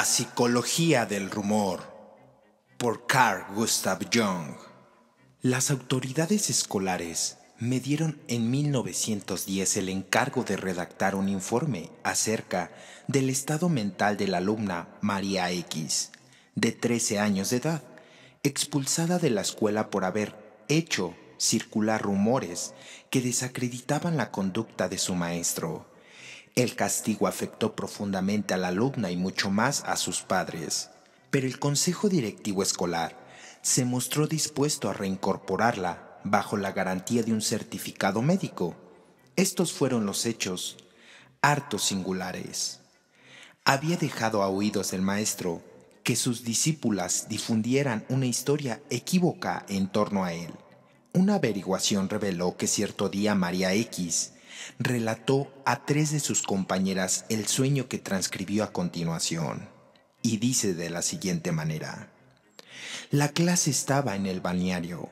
La psicología del rumor por Carl Gustav Jung. Las autoridades escolares me dieron en 1910 el encargo de redactar un informe acerca del estado mental de la alumna María X, de 13 años de edad, expulsada de la escuela por haber hecho circular rumores que desacreditaban la conducta de su maestro. El castigo afectó profundamente a la alumna y mucho más a sus padres, pero el Consejo Directivo Escolar se mostró dispuesto a reincorporarla bajo la garantía de un certificado médico. Estos fueron los hechos, hartos singulares. Había dejado a oídos del maestro que sus discípulas difundieran una historia equívoca en torno a él. Una averiguación reveló que cierto día María X relató a tres de sus compañeras el sueño que transcribió a continuación y dice de la siguiente manera, la clase estaba en el balneario.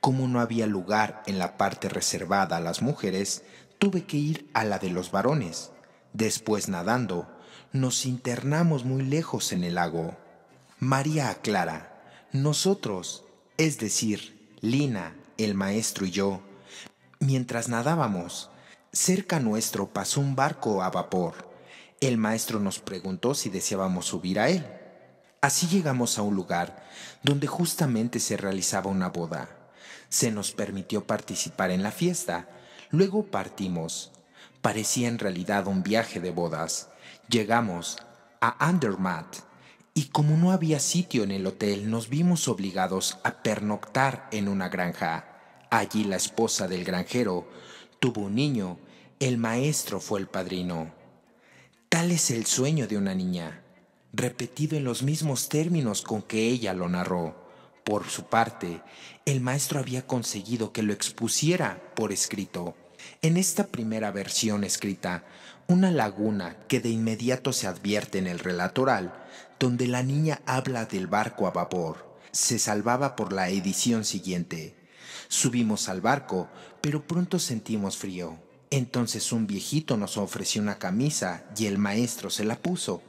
Como no había lugar en la parte reservada a las mujeres, tuve que ir a la de los varones. Después nadando, nos internamos muy lejos en el lago. María aclara, nosotros, es decir, Lina, el maestro y yo, mientras nadábamos, Cerca nuestro pasó un barco a vapor. El maestro nos preguntó si deseábamos subir a él. Así llegamos a un lugar donde justamente se realizaba una boda. Se nos permitió participar en la fiesta. Luego partimos. Parecía en realidad un viaje de bodas. Llegamos a Andermatt y como no había sitio en el hotel nos vimos obligados a pernoctar en una granja. Allí la esposa del granjero tuvo un niño el maestro fue el padrino. Tal es el sueño de una niña, repetido en los mismos términos con que ella lo narró. Por su parte, el maestro había conseguido que lo expusiera por escrito. En esta primera versión escrita, una laguna que de inmediato se advierte en el relatoral, donde la niña habla del barco a vapor, se salvaba por la edición siguiente. Subimos al barco, pero pronto sentimos frío. Entonces un viejito nos ofreció una camisa y el maestro se la puso.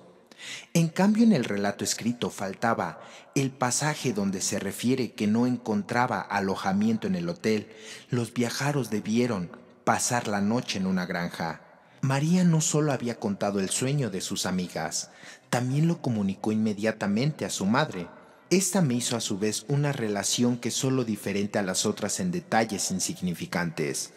En cambio en el relato escrito faltaba el pasaje donde se refiere que no encontraba alojamiento en el hotel. Los viajeros debieron pasar la noche en una granja. María no solo había contado el sueño de sus amigas, también lo comunicó inmediatamente a su madre. Esta me hizo a su vez una relación que solo diferente a las otras en detalles insignificantes.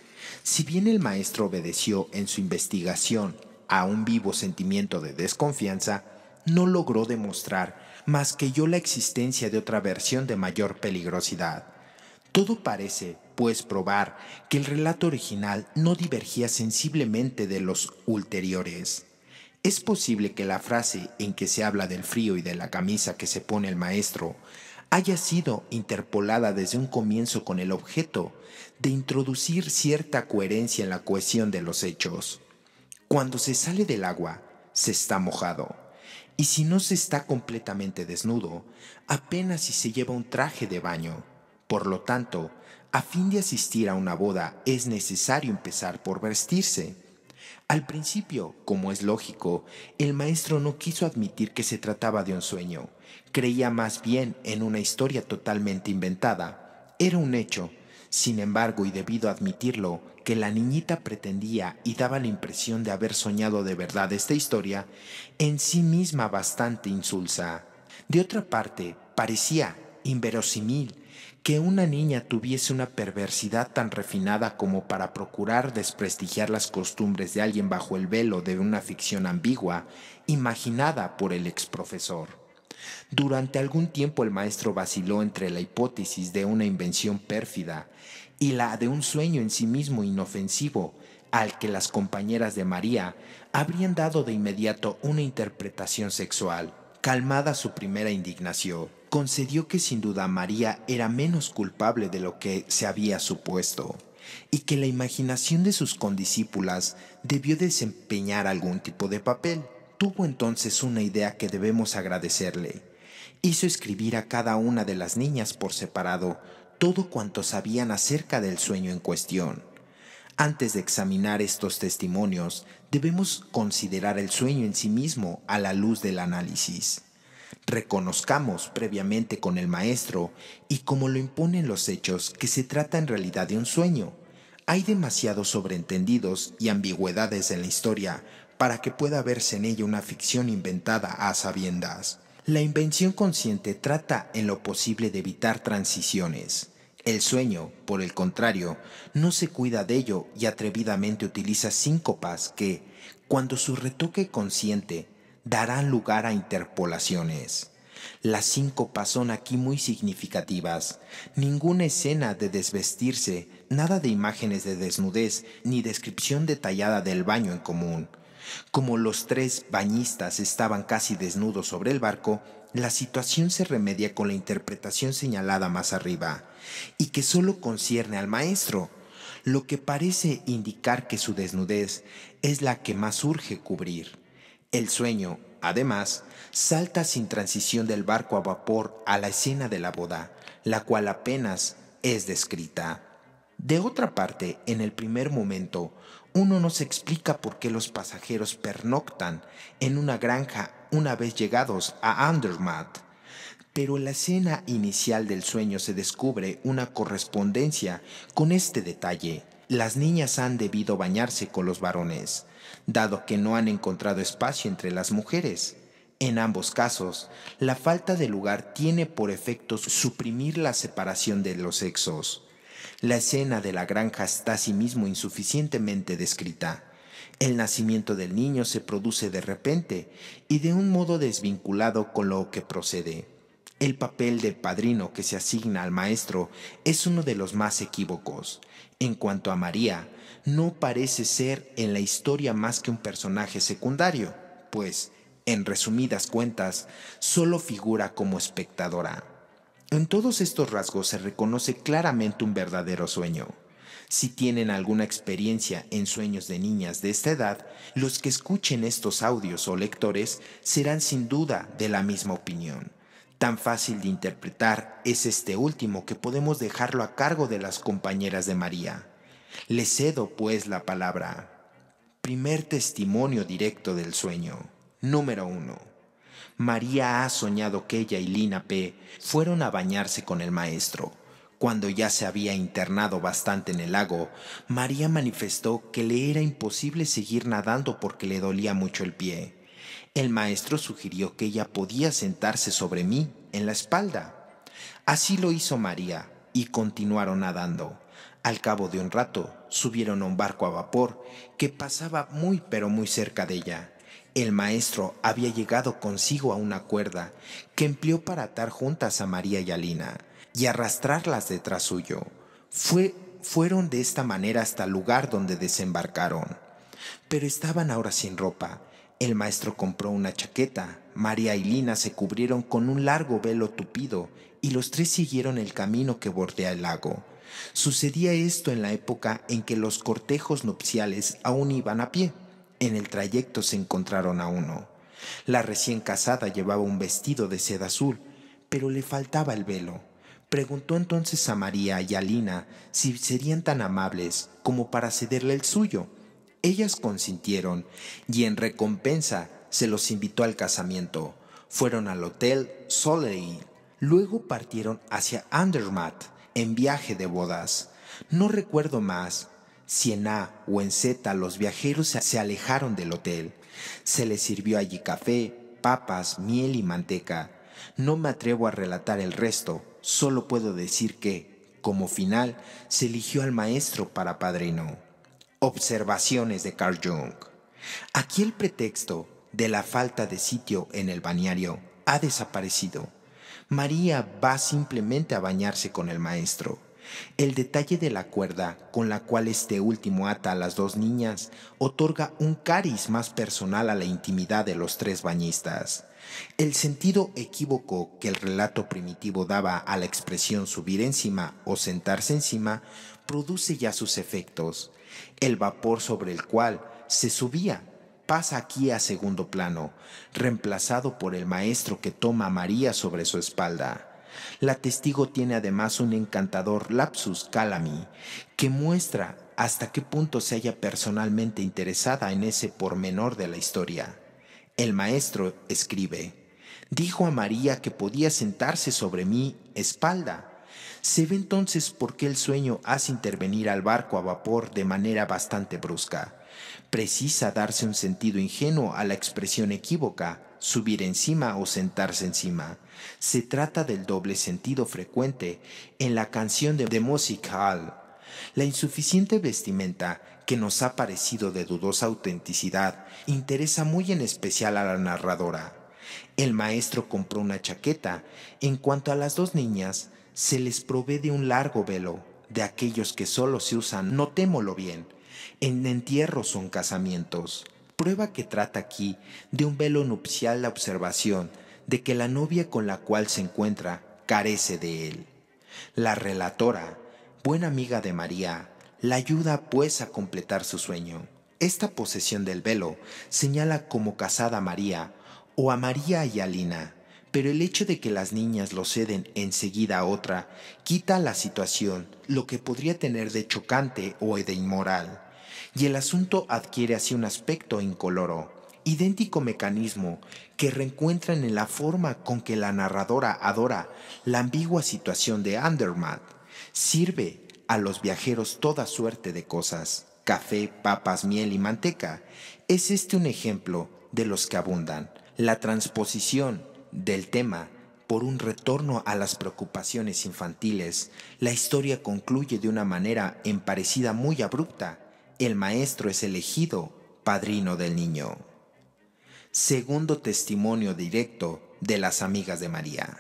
Si bien el maestro obedeció en su investigación a un vivo sentimiento de desconfianza, no logró demostrar más que yo la existencia de otra versión de mayor peligrosidad. Todo parece, pues, probar que el relato original no divergía sensiblemente de los ulteriores. Es posible que la frase en que se habla del frío y de la camisa que se pone el maestro haya sido interpolada desde un comienzo con el objeto de introducir cierta coherencia en la cohesión de los hechos. Cuando se sale del agua, se está mojado. Y si no se está completamente desnudo, apenas si se lleva un traje de baño. Por lo tanto, a fin de asistir a una boda es necesario empezar por vestirse. Al principio, como es lógico, el maestro no quiso admitir que se trataba de un sueño. Creía más bien en una historia totalmente inventada. Era un hecho, sin embargo, y debido a admitirlo, que la niñita pretendía y daba la impresión de haber soñado de verdad esta historia, en sí misma bastante insulsa. De otra parte, parecía inverosímil que una niña tuviese una perversidad tan refinada como para procurar desprestigiar las costumbres de alguien bajo el velo de una ficción ambigua, imaginada por el exprofesor. Durante algún tiempo el maestro vaciló entre la hipótesis de una invención pérfida y la de un sueño en sí mismo inofensivo al que las compañeras de María habrían dado de inmediato una interpretación sexual. Calmada su primera indignación, concedió que sin duda María era menos culpable de lo que se había supuesto y que la imaginación de sus condiscípulas debió desempeñar algún tipo de papel tuvo entonces una idea que debemos agradecerle. Hizo escribir a cada una de las niñas por separado todo cuanto sabían acerca del sueño en cuestión. Antes de examinar estos testimonios, debemos considerar el sueño en sí mismo a la luz del análisis. Reconozcamos previamente con el maestro y como lo imponen los hechos que se trata en realidad de un sueño. Hay demasiados sobreentendidos y ambigüedades en la historia para que pueda verse en ella una ficción inventada a sabiendas. La invención consciente trata en lo posible de evitar transiciones. El sueño, por el contrario, no se cuida de ello y atrevidamente utiliza síncopas que, cuando su retoque consciente, darán lugar a interpolaciones. Las síncopas son aquí muy significativas. Ninguna escena de desvestirse, nada de imágenes de desnudez ni descripción detallada del baño en común. Como los tres bañistas estaban casi desnudos sobre el barco, la situación se remedia con la interpretación señalada más arriba, y que solo concierne al maestro, lo que parece indicar que su desnudez es la que más urge cubrir. El sueño, además, salta sin transición del barco a vapor a la escena de la boda, la cual apenas es descrita. De otra parte, en el primer momento, uno no se explica por qué los pasajeros pernoctan en una granja una vez llegados a Andermatt. Pero en la escena inicial del sueño se descubre una correspondencia con este detalle. Las niñas han debido bañarse con los varones, dado que no han encontrado espacio entre las mujeres. En ambos casos, la falta de lugar tiene por efecto suprimir la separación de los sexos. La escena de la granja está asimismo insuficientemente descrita. El nacimiento del niño se produce de repente y de un modo desvinculado con lo que procede. El papel del padrino que se asigna al maestro es uno de los más equívocos. En cuanto a María, no parece ser en la historia más que un personaje secundario, pues, en resumidas cuentas, solo figura como espectadora. En todos estos rasgos se reconoce claramente un verdadero sueño. Si tienen alguna experiencia en sueños de niñas de esta edad, los que escuchen estos audios o lectores serán sin duda de la misma opinión. Tan fácil de interpretar es este último que podemos dejarlo a cargo de las compañeras de María. Le cedo pues la palabra. Primer testimonio directo del sueño. Número uno. María ha soñado que ella y Lina P. fueron a bañarse con el maestro. Cuando ya se había internado bastante en el lago, María manifestó que le era imposible seguir nadando porque le dolía mucho el pie. El maestro sugirió que ella podía sentarse sobre mí, en la espalda. Así lo hizo María, y continuaron nadando. Al cabo de un rato, subieron a un barco a vapor que pasaba muy pero muy cerca de ella. El maestro había llegado consigo a una cuerda que empleó para atar juntas a María y Alina y arrastrarlas detrás suyo. Fue, fueron de esta manera hasta el lugar donde desembarcaron. Pero estaban ahora sin ropa. El maestro compró una chaqueta, María y Lina se cubrieron con un largo velo tupido y los tres siguieron el camino que bordea el lago. Sucedía esto en la época en que los cortejos nupciales aún iban a pie. En el trayecto se encontraron a uno. La recién casada llevaba un vestido de seda azul, pero le faltaba el velo. Preguntó entonces a María y a Lina si serían tan amables como para cederle el suyo. Ellas consintieron y en recompensa se los invitó al casamiento. Fueron al hotel Soleil. Luego partieron hacia Andermatt en viaje de bodas. No recuerdo más, si en A o en Z los viajeros se alejaron del hotel, se les sirvió allí café, papas, miel y manteca. No me atrevo a relatar el resto, solo puedo decir que, como final, se eligió al maestro para padrino. Observaciones de Carl Jung. Aquí el pretexto de la falta de sitio en el bañario ha desaparecido. María va simplemente a bañarse con el maestro. El detalle de la cuerda con la cual este último ata a las dos niñas otorga un cariz más personal a la intimidad de los tres bañistas. El sentido equívoco que el relato primitivo daba a la expresión subir encima o sentarse encima produce ya sus efectos. El vapor sobre el cual se subía pasa aquí a segundo plano, reemplazado por el maestro que toma a María sobre su espalda. La testigo tiene además un encantador lapsus calami que muestra hasta qué punto se halla personalmente interesada en ese pormenor de la historia. El maestro escribe, dijo a María que podía sentarse sobre mi espalda. Se ve entonces por qué el sueño hace intervenir al barco a vapor de manera bastante brusca. Precisa darse un sentido ingenuo a la expresión equívoca, subir encima o sentarse encima. Se trata del doble sentido frecuente en la canción de, de Music Hall. La insuficiente vestimenta, que nos ha parecido de dudosa autenticidad, interesa muy en especial a la narradora. El maestro compró una chaqueta. En cuanto a las dos niñas, se les provee de un largo velo, de aquellos que solo se usan, notémoslo bien, en entierro son casamientos prueba que trata aquí de un velo nupcial la observación de que la novia con la cual se encuentra carece de él. La relatora, buena amiga de María, la ayuda pues a completar su sueño. Esta posesión del velo señala como casada a María o a María y a Lina, pero el hecho de que las niñas lo ceden enseguida a otra quita la situación lo que podría tener de chocante o de inmoral y el asunto adquiere así un aspecto incoloro, idéntico mecanismo que reencuentran en la forma con que la narradora adora la ambigua situación de Andermatt. Sirve a los viajeros toda suerte de cosas, café, papas, miel y manteca. Es este un ejemplo de los que abundan. La transposición del tema por un retorno a las preocupaciones infantiles, la historia concluye de una manera emparecida muy abrupta el maestro es elegido padrino del niño. Segundo testimonio directo de las amigas de María.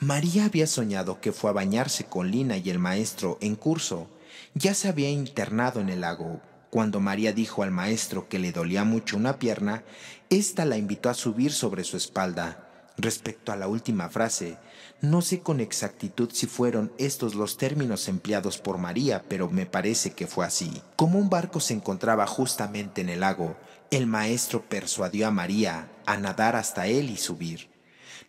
María había soñado que fue a bañarse con Lina y el maestro en curso. Ya se había internado en el lago. Cuando María dijo al maestro que le dolía mucho una pierna, ésta la invitó a subir sobre su espalda Respecto a la última frase, no sé con exactitud si fueron estos los términos empleados por María, pero me parece que fue así. Como un barco se encontraba justamente en el lago, el maestro persuadió a María a nadar hasta él y subir.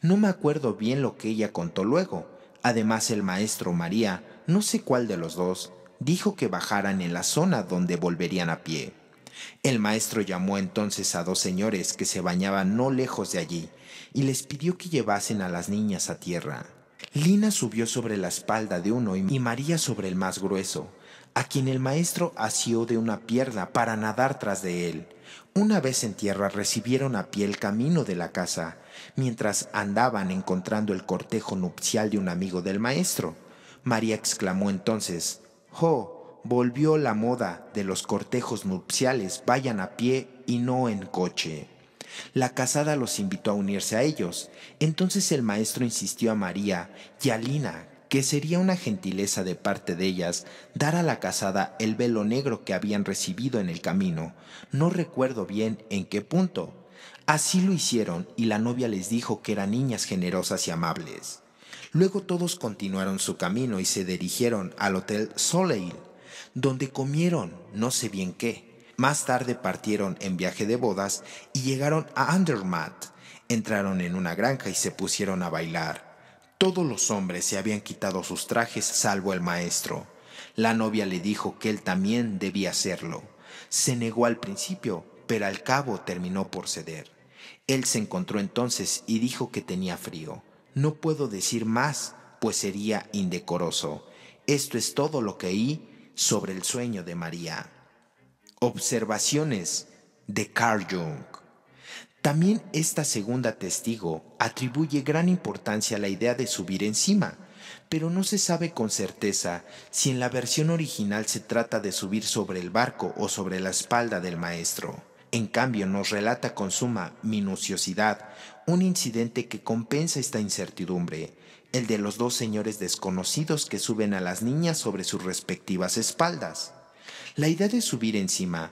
No me acuerdo bien lo que ella contó luego. Además, el maestro María, no sé cuál de los dos, dijo que bajaran en la zona donde volverían a pie. El maestro llamó entonces a dos señores que se bañaban no lejos de allí, y les pidió que llevasen a las niñas a tierra. Lina subió sobre la espalda de uno y María sobre el más grueso, a quien el maestro asió de una pierna para nadar tras de él. Una vez en tierra recibieron a pie el camino de la casa, mientras andaban encontrando el cortejo nupcial de un amigo del maestro. María exclamó entonces, ¡Oh! Volvió la moda de los cortejos nupciales, vayan a pie y no en coche. La casada los invitó a unirse a ellos. Entonces el maestro insistió a María y a Lina que sería una gentileza de parte de ellas dar a la casada el velo negro que habían recibido en el camino. No recuerdo bien en qué punto. Así lo hicieron y la novia les dijo que eran niñas generosas y amables. Luego todos continuaron su camino y se dirigieron al Hotel Soleil, donde comieron no sé bien qué. Más tarde partieron en viaje de bodas y llegaron a Andermatt. Entraron en una granja y se pusieron a bailar. Todos los hombres se habían quitado sus trajes salvo el maestro. La novia le dijo que él también debía hacerlo. Se negó al principio, pero al cabo terminó por ceder. Él se encontró entonces y dijo que tenía frío. No puedo decir más, pues sería indecoroso. Esto es todo lo que oí sobre el sueño de María. Observaciones de Carl Jung. También esta segunda testigo atribuye gran importancia a la idea de subir encima, pero no se sabe con certeza si en la versión original se trata de subir sobre el barco o sobre la espalda del maestro. En cambio, nos relata con suma minuciosidad un incidente que compensa esta incertidumbre, el de los dos señores desconocidos que suben a las niñas sobre sus respectivas espaldas. La idea de subir encima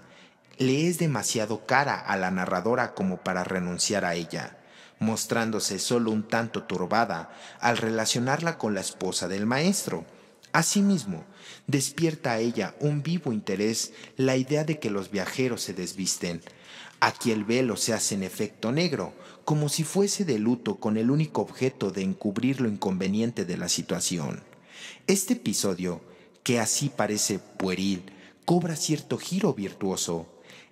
le es demasiado cara a la narradora como para renunciar a ella, mostrándose solo un tanto turbada al relacionarla con la esposa del maestro. Asimismo, despierta a ella un vivo interés la idea de que los viajeros se desvisten. Aquí el velo se hace en efecto negro, como si fuese de luto con el único objeto de encubrir lo inconveniente de la situación. Este episodio, que así parece pueril, cobra cierto giro virtuoso.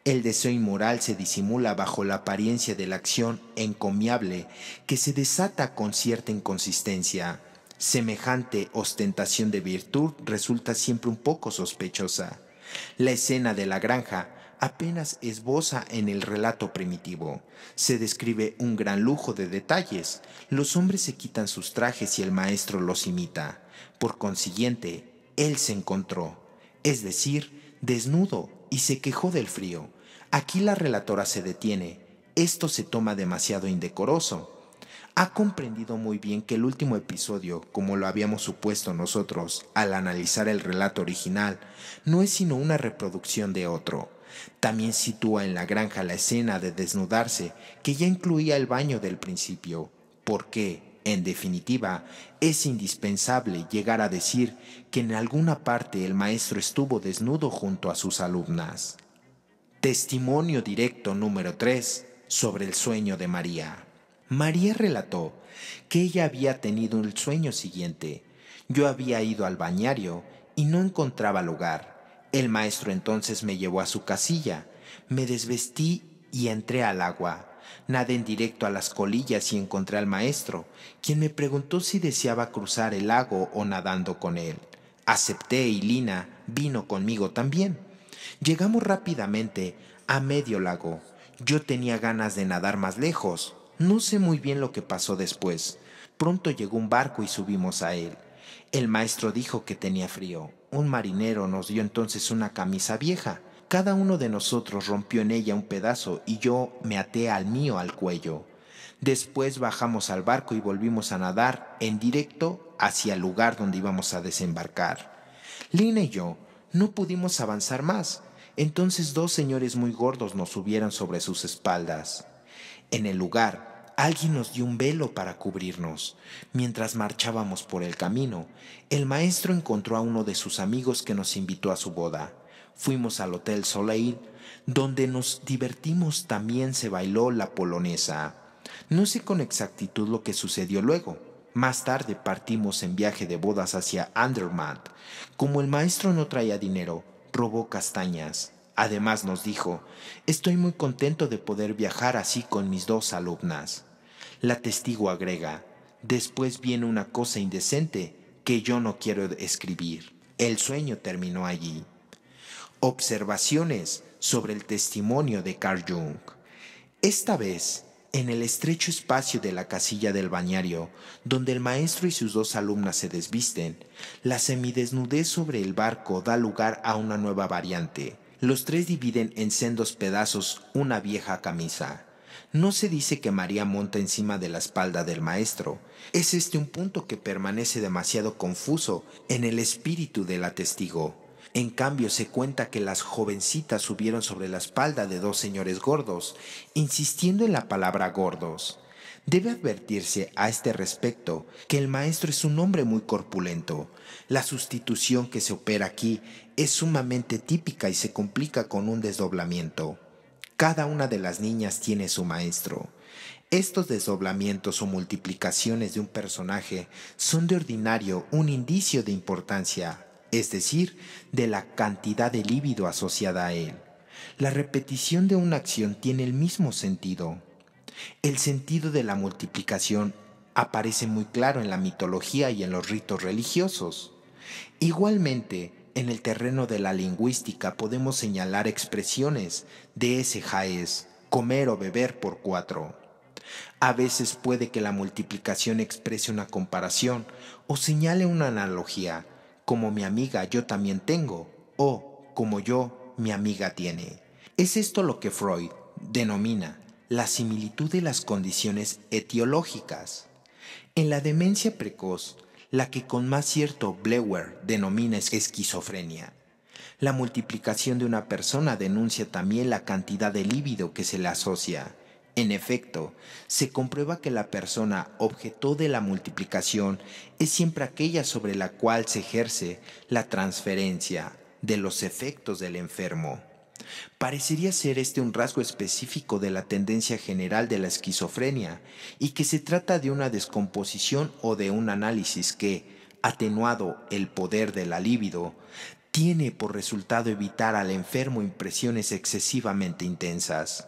El deseo inmoral se disimula bajo la apariencia de la acción encomiable que se desata con cierta inconsistencia. Semejante ostentación de virtud resulta siempre un poco sospechosa. La escena de la granja apenas esboza en el relato primitivo. Se describe un gran lujo de detalles. Los hombres se quitan sus trajes y el maestro los imita. Por consiguiente, él se encontró, es decir, desnudo, y se quejó del frío. Aquí la relatora se detiene. Esto se toma demasiado indecoroso. Ha comprendido muy bien que el último episodio, como lo habíamos supuesto nosotros al analizar el relato original, no es sino una reproducción de otro. También sitúa en la granja la escena de desnudarse, que ya incluía el baño del principio. ¿Por qué? En definitiva, es indispensable llegar a decir que en alguna parte el maestro estuvo desnudo junto a sus alumnas. Testimonio directo número 3 sobre el sueño de María. María relató que ella había tenido el sueño siguiente. Yo había ido al bañario y no encontraba lugar. El maestro entonces me llevó a su casilla, me desvestí y entré al agua. Nadé en directo a las colillas y encontré al maestro, quien me preguntó si deseaba cruzar el lago o nadando con él. Acepté y Lina vino conmigo también. Llegamos rápidamente a medio lago. Yo tenía ganas de nadar más lejos. No sé muy bien lo que pasó después. Pronto llegó un barco y subimos a él. El maestro dijo que tenía frío. Un marinero nos dio entonces una camisa vieja. Cada uno de nosotros rompió en ella un pedazo y yo me até al mío al cuello. Después bajamos al barco y volvimos a nadar en directo hacia el lugar donde íbamos a desembarcar. Lina y yo no pudimos avanzar más. Entonces dos señores muy gordos nos subieron sobre sus espaldas. En el lugar, alguien nos dio un velo para cubrirnos. Mientras marchábamos por el camino, el maestro encontró a uno de sus amigos que nos invitó a su boda. Fuimos al Hotel Soleil, donde nos divertimos también se bailó la polonesa. No sé con exactitud lo que sucedió luego. Más tarde partimos en viaje de bodas hacia Andermatt. Como el maestro no traía dinero, robó castañas. Además nos dijo, estoy muy contento de poder viajar así con mis dos alumnas. La testigo agrega, después viene una cosa indecente que yo no quiero escribir. El sueño terminó allí. Observaciones sobre el testimonio de Carl Jung. Esta vez, en el estrecho espacio de la casilla del bañario, donde el maestro y sus dos alumnas se desvisten, la semidesnudez sobre el barco da lugar a una nueva variante. Los tres dividen en sendos pedazos una vieja camisa. No se dice que María monta encima de la espalda del maestro. Es este un punto que permanece demasiado confuso en el espíritu de la testigo. En cambio, se cuenta que las jovencitas subieron sobre la espalda de dos señores gordos, insistiendo en la palabra gordos. Debe advertirse a este respecto que el maestro es un hombre muy corpulento. La sustitución que se opera aquí es sumamente típica y se complica con un desdoblamiento. Cada una de las niñas tiene su maestro. Estos desdoblamientos o multiplicaciones de un personaje son de ordinario un indicio de importancia, es decir, de la cantidad de líbido asociada a él. La repetición de una acción tiene el mismo sentido. El sentido de la multiplicación aparece muy claro en la mitología y en los ritos religiosos. Igualmente, en el terreno de la lingüística podemos señalar expresiones de ese jaez, comer o beber por cuatro. A veces puede que la multiplicación exprese una comparación o señale una analogía, como mi amiga yo también tengo, o como yo mi amiga tiene. Es esto lo que Freud denomina la similitud de las condiciones etiológicas. En la demencia precoz, la que con más cierto Bleuer denomina esquizofrenia, la multiplicación de una persona denuncia también la cantidad de líbido que se le asocia, en efecto, se comprueba que la persona objeto de la multiplicación es siempre aquella sobre la cual se ejerce la transferencia de los efectos del enfermo. Parecería ser este un rasgo específico de la tendencia general de la esquizofrenia y que se trata de una descomposición o de un análisis que, atenuado el poder de la libido, tiene por resultado evitar al enfermo impresiones excesivamente intensas.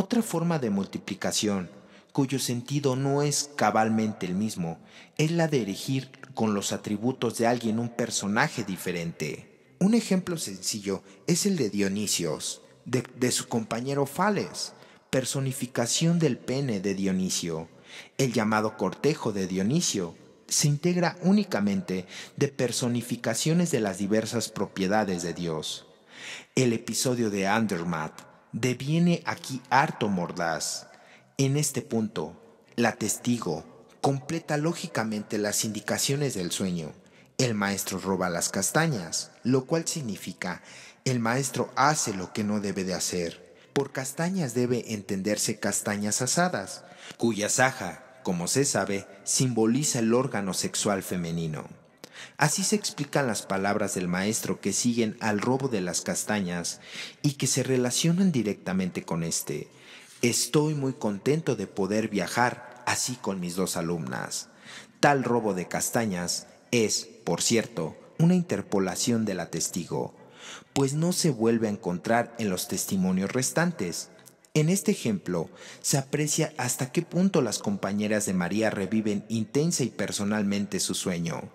Otra forma de multiplicación, cuyo sentido no es cabalmente el mismo, es la de erigir con los atributos de alguien un personaje diferente. Un ejemplo sencillo es el de Dionisios, de, de su compañero Fales, personificación del pene de Dionisio. El llamado cortejo de Dionisio se integra únicamente de personificaciones de las diversas propiedades de Dios. El episodio de Andermatt deviene aquí harto mordaz. En este punto, la testigo completa lógicamente las indicaciones del sueño. El maestro roba las castañas, lo cual significa el maestro hace lo que no debe de hacer. Por castañas debe entenderse castañas asadas, cuya saja, como se sabe, simboliza el órgano sexual femenino. Así se explican las palabras del maestro que siguen al robo de las castañas y que se relacionan directamente con este. Estoy muy contento de poder viajar así con mis dos alumnas. Tal robo de castañas es, por cierto, una interpolación de la testigo, pues no se vuelve a encontrar en los testimonios restantes. En este ejemplo, se aprecia hasta qué punto las compañeras de María reviven intensa y personalmente su sueño.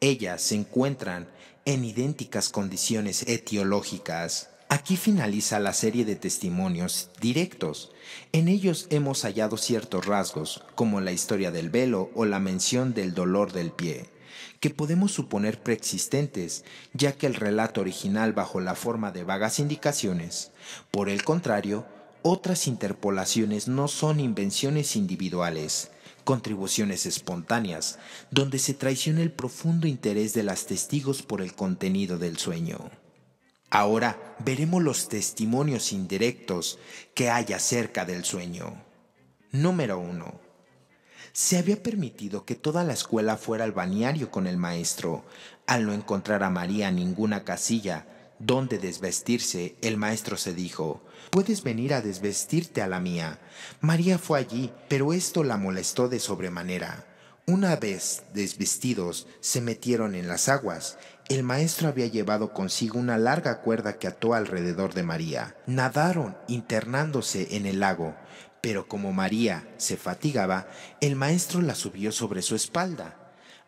Ellas se encuentran en idénticas condiciones etiológicas. Aquí finaliza la serie de testimonios directos. En ellos hemos hallado ciertos rasgos, como la historia del velo o la mención del dolor del pie, que podemos suponer preexistentes, ya que el relato original bajo la forma de vagas indicaciones. Por el contrario, otras interpolaciones no son invenciones individuales, contribuciones espontáneas, donde se traiciona el profundo interés de las testigos por el contenido del sueño. Ahora veremos los testimonios indirectos que hay acerca del sueño. Número 1. Se había permitido que toda la escuela fuera al balneario con el maestro. Al no encontrar a María ninguna casilla, dónde desvestirse, el maestro se dijo, puedes venir a desvestirte a la mía. María fue allí, pero esto la molestó de sobremanera. Una vez desvestidos, se metieron en las aguas. El maestro había llevado consigo una larga cuerda que ató alrededor de María. Nadaron, internándose en el lago, pero como María se fatigaba, el maestro la subió sobre su espalda.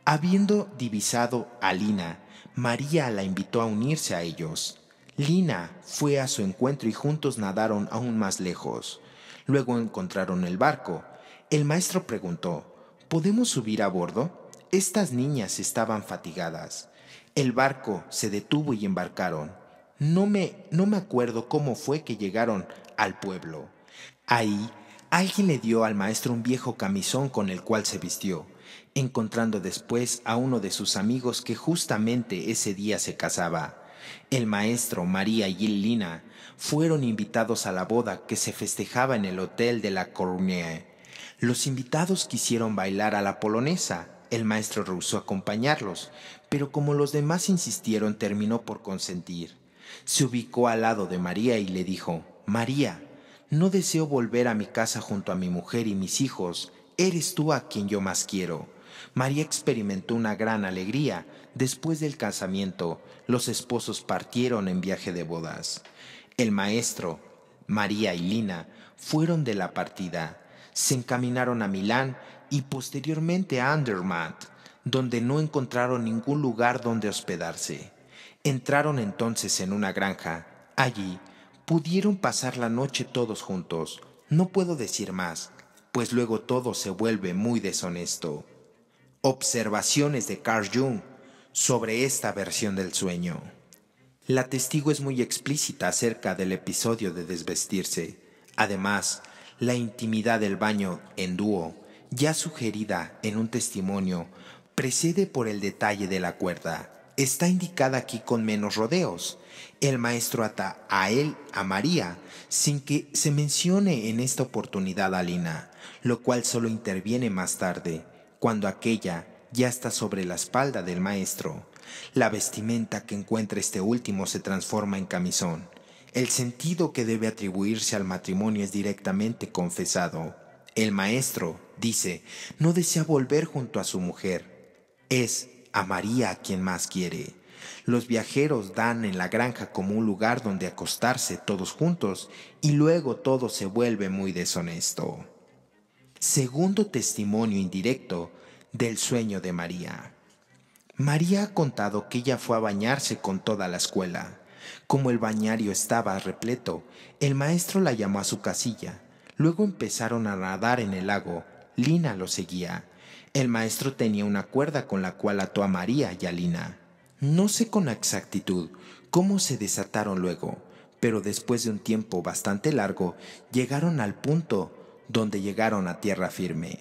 Habiendo divisado a Lina, María la invitó a unirse a ellos. Lina fue a su encuentro y juntos nadaron aún más lejos. Luego encontraron el barco. El maestro preguntó, ¿Podemos subir a bordo? Estas niñas estaban fatigadas. El barco se detuvo y embarcaron. No me, no me acuerdo cómo fue que llegaron al pueblo. Ahí, alguien le dio al maestro un viejo camisón con el cual se vistió encontrando después a uno de sus amigos que justamente ese día se casaba. El maestro, María y Lina fueron invitados a la boda que se festejaba en el Hotel de la Los invitados quisieron bailar a la polonesa, el maestro rehusó acompañarlos, pero como los demás insistieron terminó por consentir. Se ubicó al lado de María y le dijo, María, no deseo volver a mi casa junto a mi mujer y mis hijos, eres tú a quien yo más quiero. María experimentó una gran alegría. Después del casamiento, los esposos partieron en viaje de bodas. El maestro, María y Lina fueron de la partida. Se encaminaron a Milán y posteriormente a Andermatt, donde no encontraron ningún lugar donde hospedarse. Entraron entonces en una granja. Allí pudieron pasar la noche todos juntos. No puedo decir más, pues luego todo se vuelve muy deshonesto. Observaciones de Carl Jung sobre esta versión del sueño. La testigo es muy explícita acerca del episodio de desvestirse. Además, la intimidad del baño en dúo, ya sugerida en un testimonio, precede por el detalle de la cuerda está indicada aquí con menos rodeos. El maestro ata a él a María sin que se mencione en esta oportunidad a Lina, lo cual solo interviene más tarde, cuando aquella ya está sobre la espalda del maestro. La vestimenta que encuentra este último se transforma en camisón. El sentido que debe atribuirse al matrimonio es directamente confesado. El maestro, dice, no desea volver junto a su mujer. Es, a María a quien más quiere. Los viajeros dan en la granja como un lugar donde acostarse todos juntos y luego todo se vuelve muy deshonesto. Segundo testimonio indirecto del sueño de María. María ha contado que ella fue a bañarse con toda la escuela. Como el bañario estaba repleto, el maestro la llamó a su casilla. Luego empezaron a nadar en el lago. Lina lo seguía. El maestro tenía una cuerda con la cual ató a María y a Lina. No sé con exactitud cómo se desataron luego, pero después de un tiempo bastante largo llegaron al punto donde llegaron a tierra firme.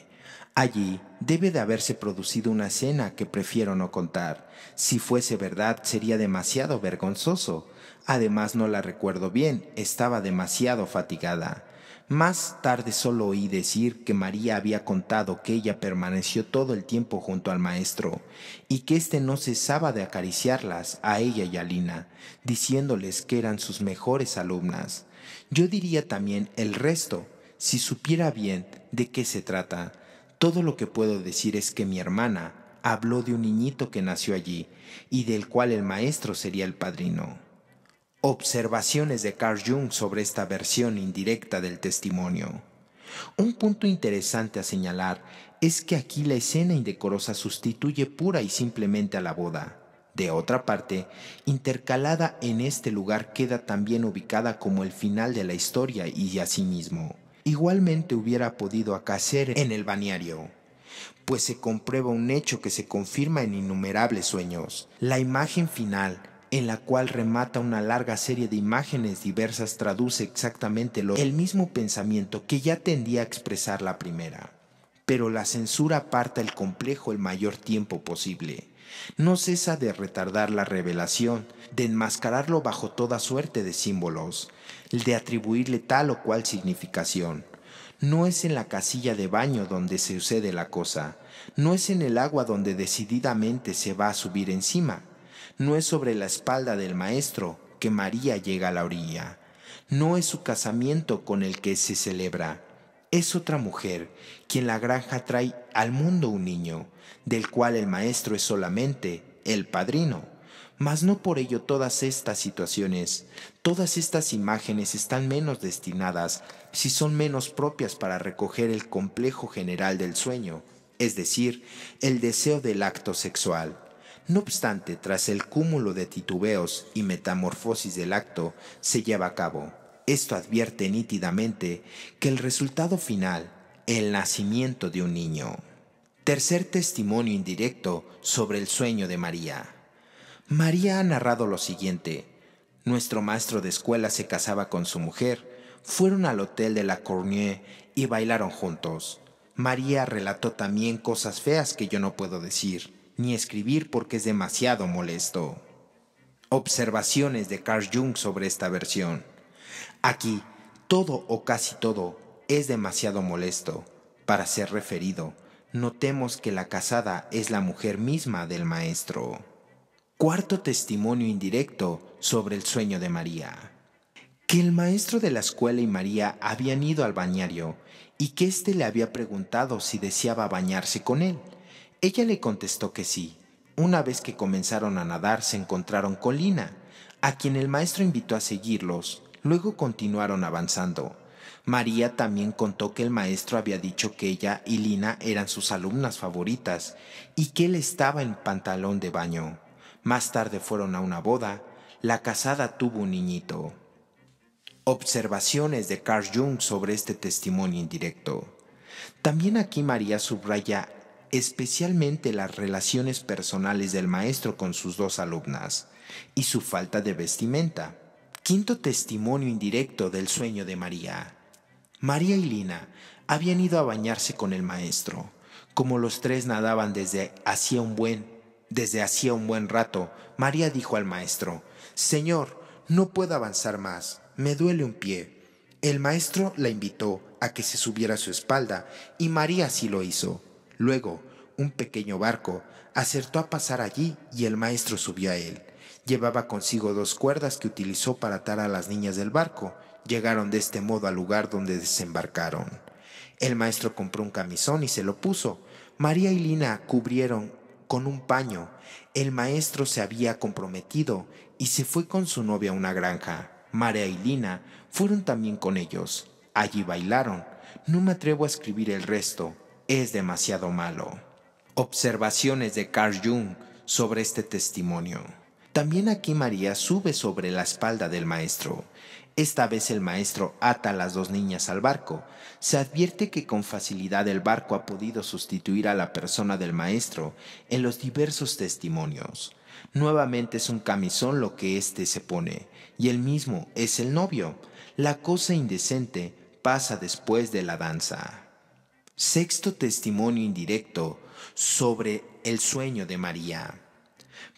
Allí debe de haberse producido una escena que prefiero no contar. Si fuese verdad sería demasiado vergonzoso. Además no la recuerdo bien, estaba demasiado fatigada. Más tarde solo oí decir que María había contado que ella permaneció todo el tiempo junto al maestro y que éste no cesaba de acariciarlas a ella y a Lina, diciéndoles que eran sus mejores alumnas. Yo diría también el resto, si supiera bien de qué se trata. Todo lo que puedo decir es que mi hermana habló de un niñito que nació allí y del cual el maestro sería el padrino. Observaciones de Carl Jung sobre esta versión indirecta del testimonio. Un punto interesante a señalar es que aquí la escena indecorosa sustituye pura y simplemente a la boda. De otra parte, intercalada en este lugar queda también ubicada como el final de la historia y asimismo. Igualmente hubiera podido acacer en el baniario, pues se comprueba un hecho que se confirma en innumerables sueños. La imagen final, en la cual remata una larga serie de imágenes diversas, traduce exactamente el mismo pensamiento que ya tendía a expresar la primera. Pero la censura aparta el complejo el mayor tiempo posible. No cesa de retardar la revelación, de enmascararlo bajo toda suerte de símbolos, de atribuirle tal o cual significación. No es en la casilla de baño donde se sucede la cosa, no es en el agua donde decididamente se va a subir encima, no es sobre la espalda del maestro que María llega a la orilla. No es su casamiento con el que se celebra. Es otra mujer quien la granja trae al mundo un niño, del cual el maestro es solamente el padrino. Mas no por ello todas estas situaciones, todas estas imágenes están menos destinadas si son menos propias para recoger el complejo general del sueño, es decir, el deseo del acto sexual. No obstante, tras el cúmulo de titubeos y metamorfosis del acto, se lleva a cabo. Esto advierte nítidamente que el resultado final, el nacimiento de un niño. Tercer testimonio indirecto sobre el sueño de María. María ha narrado lo siguiente. Nuestro maestro de escuela se casaba con su mujer, fueron al hotel de la Cornue y bailaron juntos. María relató también cosas feas que yo no puedo decir ni escribir porque es demasiado molesto. Observaciones de Carl Jung sobre esta versión. Aquí, todo o casi todo es demasiado molesto para ser referido. Notemos que la casada es la mujer misma del maestro. Cuarto testimonio indirecto sobre el sueño de María. Que el maestro de la escuela y María habían ido al bañario y que éste le había preguntado si deseaba bañarse con él ella le contestó que sí. Una vez que comenzaron a nadar se encontraron con Lina, a quien el maestro invitó a seguirlos. Luego continuaron avanzando. María también contó que el maestro había dicho que ella y Lina eran sus alumnas favoritas y que él estaba en pantalón de baño. Más tarde fueron a una boda. La casada tuvo un niñito. Observaciones de Carl Jung sobre este testimonio indirecto. También aquí María subraya especialmente las relaciones personales del maestro con sus dos alumnas y su falta de vestimenta. Quinto testimonio indirecto del sueño de María. María y Lina habían ido a bañarse con el maestro. Como los tres nadaban desde hacía un buen, desde hacía un buen rato, María dijo al maestro: Señor, no puedo avanzar más, me duele un pie. El maestro la invitó a que se subiera a su espalda y María sí lo hizo. Luego, un pequeño barco acertó a pasar allí y el maestro subió a él. Llevaba consigo dos cuerdas que utilizó para atar a las niñas del barco. Llegaron de este modo al lugar donde desembarcaron. El maestro compró un camisón y se lo puso. María y Lina cubrieron con un paño. El maestro se había comprometido y se fue con su novia a una granja. María y Lina fueron también con ellos. Allí bailaron. No me atrevo a escribir el resto es demasiado malo. Observaciones de Carl Jung sobre este testimonio. También aquí María sube sobre la espalda del maestro. Esta vez el maestro ata a las dos niñas al barco. Se advierte que con facilidad el barco ha podido sustituir a la persona del maestro en los diversos testimonios. Nuevamente es un camisón lo que éste se pone, y el mismo es el novio. La cosa indecente pasa después de la danza. Sexto testimonio indirecto sobre el sueño de María.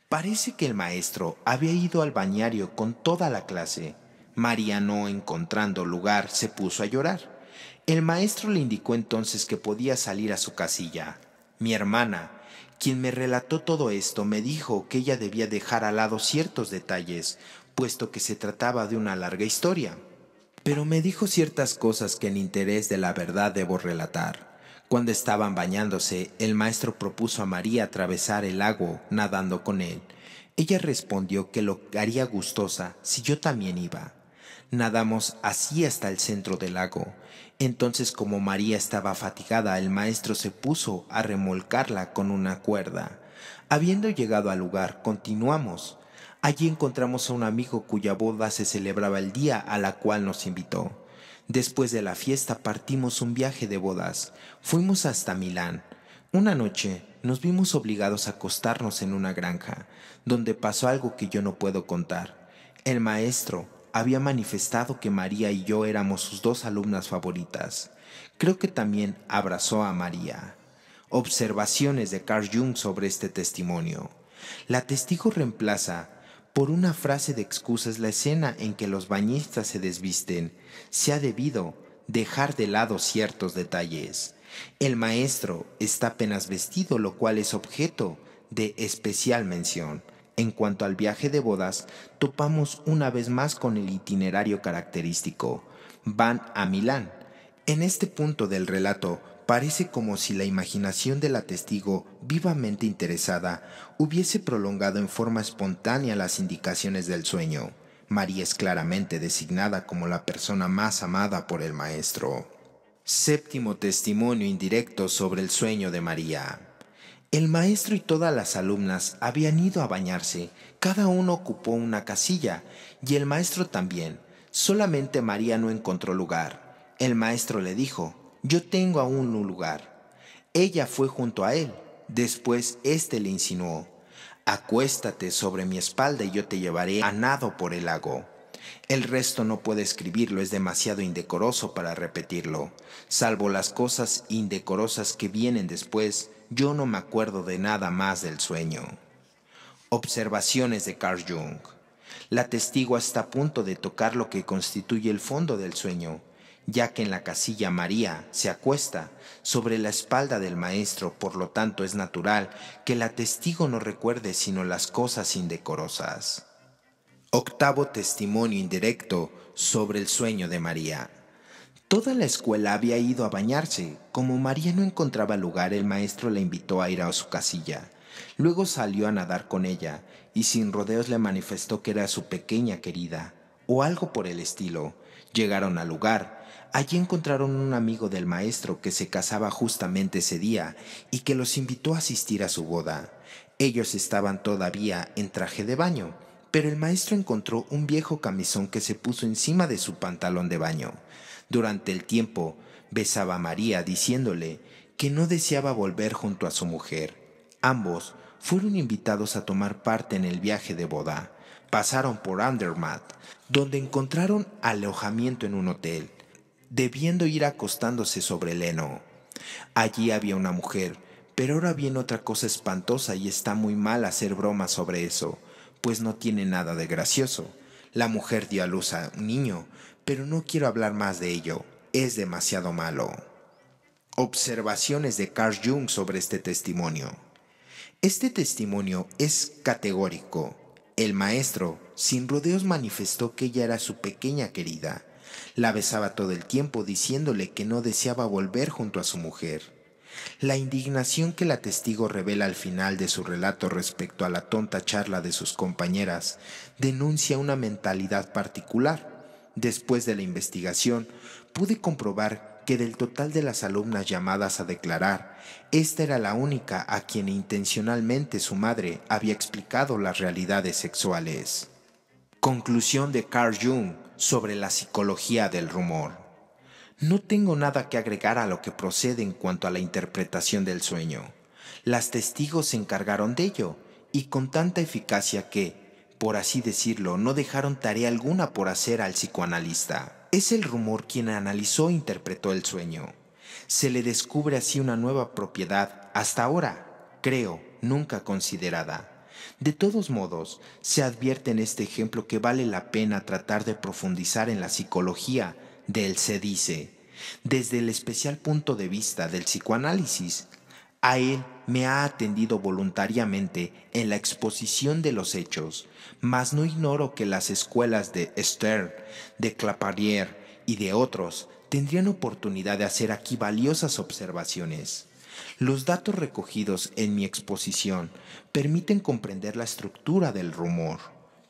Parece que el maestro había ido al bañario con toda la clase. María no encontrando lugar se puso a llorar. El maestro le indicó entonces que podía salir a su casilla. Mi hermana, quien me relató todo esto, me dijo que ella debía dejar al lado ciertos detalles, puesto que se trataba de una larga historia. Pero me dijo ciertas cosas que en interés de la verdad debo relatar. Cuando estaban bañándose, el maestro propuso a María atravesar el lago nadando con él. Ella respondió que lo haría gustosa si yo también iba. Nadamos así hasta el centro del lago. Entonces como María estaba fatigada, el maestro se puso a remolcarla con una cuerda. Habiendo llegado al lugar, continuamos. Allí encontramos a un amigo cuya boda se celebraba el día a la cual nos invitó. Después de la fiesta partimos un viaje de bodas. Fuimos hasta Milán. Una noche nos vimos obligados a acostarnos en una granja, donde pasó algo que yo no puedo contar. El maestro había manifestado que María y yo éramos sus dos alumnas favoritas. Creo que también abrazó a María. Observaciones de Carl Jung sobre este testimonio. La testigo reemplaza por una frase de excusas, la escena en que los bañistas se desvisten se ha debido dejar de lado ciertos detalles. El maestro está apenas vestido, lo cual es objeto de especial mención. En cuanto al viaje de bodas, topamos una vez más con el itinerario característico. Van a Milán. En este punto del relato, Parece como si la imaginación de la testigo vivamente interesada hubiese prolongado en forma espontánea las indicaciones del sueño. María es claramente designada como la persona más amada por el Maestro. Séptimo testimonio indirecto sobre el sueño de María. El maestro y todas las alumnas habían ido a bañarse, cada uno ocupó una casilla y el maestro también. Solamente María no encontró lugar. El maestro le dijo, yo tengo aún un lugar. Ella fue junto a él. Después éste le insinuó, acuéstate sobre mi espalda y yo te llevaré a nado por el lago. El resto no puedo escribirlo, es demasiado indecoroso para repetirlo. Salvo las cosas indecorosas que vienen después, yo no me acuerdo de nada más del sueño. Observaciones de Carl Jung. La testigo está a punto de tocar lo que constituye el fondo del sueño, ya que en la casilla María se acuesta sobre la espalda del maestro, por lo tanto es natural que la testigo no recuerde sino las cosas indecorosas. Octavo testimonio indirecto sobre el sueño de María. Toda la escuela había ido a bañarse. Como María no encontraba lugar, el maestro la invitó a ir a su casilla. Luego salió a nadar con ella y sin rodeos le manifestó que era su pequeña querida o algo por el estilo. Llegaron al lugar Allí encontraron un amigo del maestro que se casaba justamente ese día y que los invitó a asistir a su boda. Ellos estaban todavía en traje de baño, pero el maestro encontró un viejo camisón que se puso encima de su pantalón de baño. Durante el tiempo, besaba a María diciéndole que no deseaba volver junto a su mujer. Ambos fueron invitados a tomar parte en el viaje de boda. Pasaron por Andermatt, donde encontraron alojamiento en un hotel debiendo ir acostándose sobre el heno. Allí había una mujer, pero ahora viene otra cosa espantosa y está muy mal hacer bromas sobre eso, pues no tiene nada de gracioso. La mujer dio a luz a un niño, pero no quiero hablar más de ello, es demasiado malo. Observaciones de Carl Jung sobre este testimonio. Este testimonio es categórico. El maestro, sin rodeos, manifestó que ella era su pequeña querida, la besaba todo el tiempo diciéndole que no deseaba volver junto a su mujer. La indignación que la testigo revela al final de su relato respecto a la tonta charla de sus compañeras denuncia una mentalidad particular. Después de la investigación, pude comprobar que del total de las alumnas llamadas a declarar, esta era la única a quien intencionalmente su madre había explicado las realidades sexuales. Conclusión de Carl Jung sobre la psicología del rumor. No tengo nada que agregar a lo que procede en cuanto a la interpretación del sueño. Las testigos se encargaron de ello, y con tanta eficacia que, por así decirlo, no dejaron tarea alguna por hacer al psicoanalista. Es el rumor quien analizó e interpretó el sueño. Se le descubre así una nueva propiedad, hasta ahora, creo, nunca considerada de todos modos, se advierte en este ejemplo que vale la pena tratar de profundizar en la psicología del se dice. Desde el especial punto de vista del psicoanálisis, a él me ha atendido voluntariamente en la exposición de los hechos, mas no ignoro que las escuelas de Stern, de Claparier y de otros tendrían oportunidad de hacer aquí valiosas observaciones. Los datos recogidos en mi exposición permiten comprender la estructura del rumor,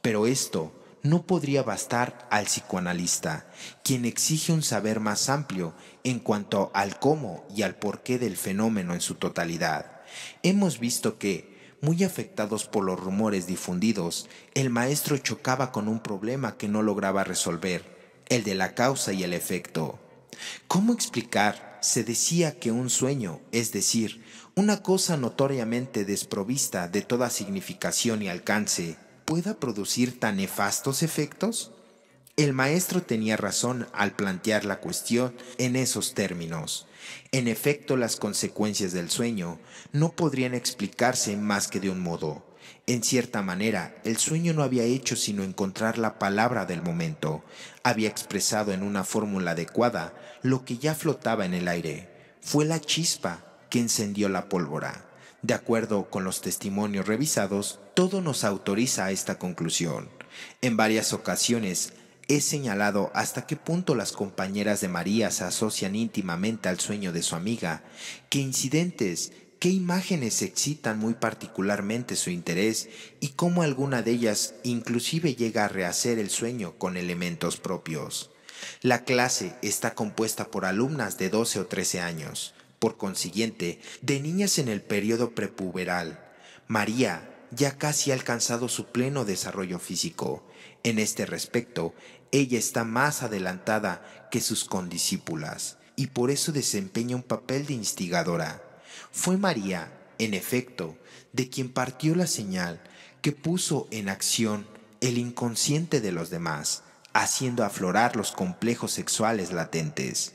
pero esto no podría bastar al psicoanalista, quien exige un saber más amplio en cuanto al cómo y al porqué del fenómeno en su totalidad. Hemos visto que, muy afectados por los rumores difundidos, el maestro chocaba con un problema que no lograba resolver, el de la causa y el efecto. ¿Cómo explicar se decía que un sueño, es decir, una cosa notoriamente desprovista de toda significación y alcance, pueda producir tan nefastos efectos? El maestro tenía razón al plantear la cuestión en esos términos. En efecto, las consecuencias del sueño no podrían explicarse más que de un modo, en cierta manera, el sueño no había hecho sino encontrar la palabra del momento. Había expresado en una fórmula adecuada lo que ya flotaba en el aire. Fue la chispa que encendió la pólvora. De acuerdo con los testimonios revisados, todo nos autoriza a esta conclusión. En varias ocasiones he señalado hasta qué punto las compañeras de María se asocian íntimamente al sueño de su amiga, que incidentes qué imágenes excitan muy particularmente su interés y cómo alguna de ellas inclusive llega a rehacer el sueño con elementos propios. La clase está compuesta por alumnas de 12 o 13 años, por consiguiente, de niñas en el periodo prepuberal. María ya casi ha alcanzado su pleno desarrollo físico. En este respecto, ella está más adelantada que sus condiscípulas y por eso desempeña un papel de instigadora. Fue María, en efecto, de quien partió la señal que puso en acción el inconsciente de los demás, haciendo aflorar los complejos sexuales latentes.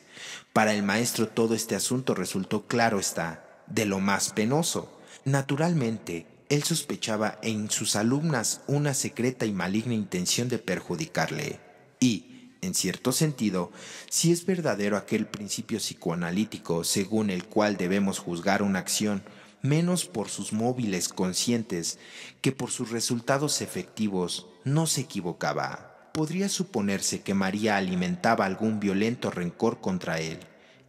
Para el maestro todo este asunto resultó, claro está, de lo más penoso. Naturalmente, él sospechaba en sus alumnas una secreta y maligna intención de perjudicarle, y, en cierto sentido, si es verdadero aquel principio psicoanalítico según el cual debemos juzgar una acción menos por sus móviles conscientes que por sus resultados efectivos, no se equivocaba. Podría suponerse que María alimentaba algún violento rencor contra él.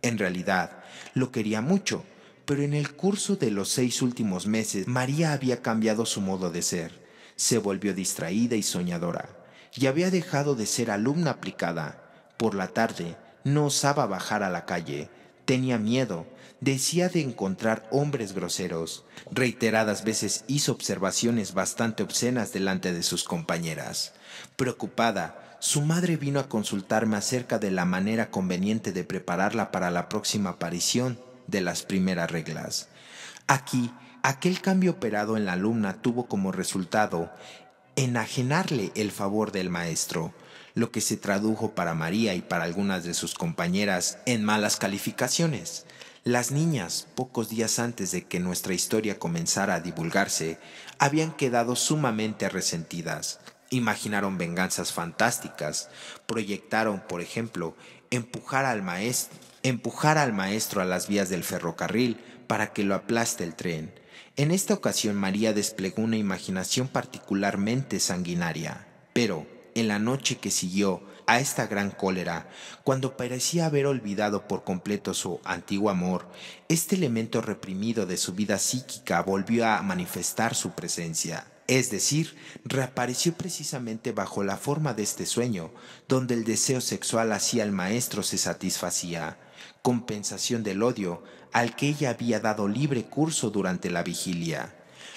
En realidad, lo quería mucho, pero en el curso de los seis últimos meses María había cambiado su modo de ser. Se volvió distraída y soñadora y había dejado de ser alumna aplicada. Por la tarde no osaba bajar a la calle, tenía miedo, decía de encontrar hombres groseros. Reiteradas veces hizo observaciones bastante obscenas delante de sus compañeras. Preocupada, su madre vino a consultarme acerca de la manera conveniente de prepararla para la próxima aparición de las primeras reglas. Aquí, aquel cambio operado en la alumna tuvo como resultado enajenarle el favor del maestro, lo que se tradujo para María y para algunas de sus compañeras en malas calificaciones. Las niñas, pocos días antes de que nuestra historia comenzara a divulgarse, habían quedado sumamente resentidas. Imaginaron venganzas fantásticas, proyectaron, por ejemplo, empujar al maestro, empujar al maestro a las vías del ferrocarril para que lo aplaste el tren en esta ocasión María desplegó una imaginación particularmente sanguinaria, pero en la noche que siguió a esta gran cólera, cuando parecía haber olvidado por completo su antiguo amor, este elemento reprimido de su vida psíquica volvió a manifestar su presencia. Es decir, reapareció precisamente bajo la forma de este sueño, donde el deseo sexual hacia el maestro se satisfacía, compensación del odio al que ella había dado libre curso durante la vigilia.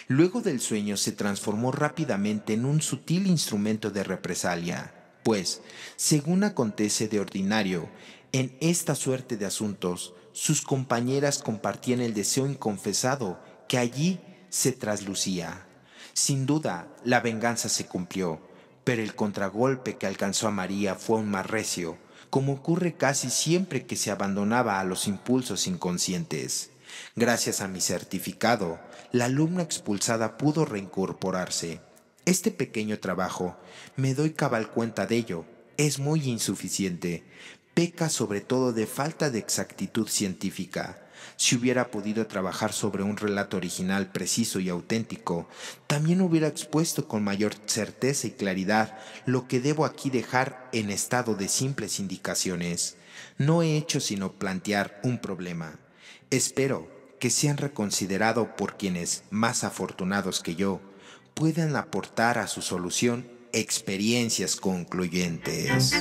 Luego del sueño se transformó rápidamente en un sutil instrumento de represalia, pues, según acontece de ordinario, en esta suerte de asuntos, sus compañeras compartían el deseo inconfesado que allí se traslucía. Sin duda, la venganza se cumplió, pero el contragolpe que alcanzó a María fue un más recio, como ocurre casi siempre que se abandonaba a los impulsos inconscientes. Gracias a mi certificado, la alumna expulsada pudo reincorporarse. Este pequeño trabajo, me doy cabal cuenta de ello, es muy insuficiente. Peca sobre todo de falta de exactitud científica si hubiera podido trabajar sobre un relato original, preciso y auténtico, también hubiera expuesto con mayor certeza y claridad lo que debo aquí dejar en estado de simples indicaciones. No he hecho sino plantear un problema. Espero que sean reconsiderado por quienes, más afortunados que yo, puedan aportar a su solución experiencias concluyentes.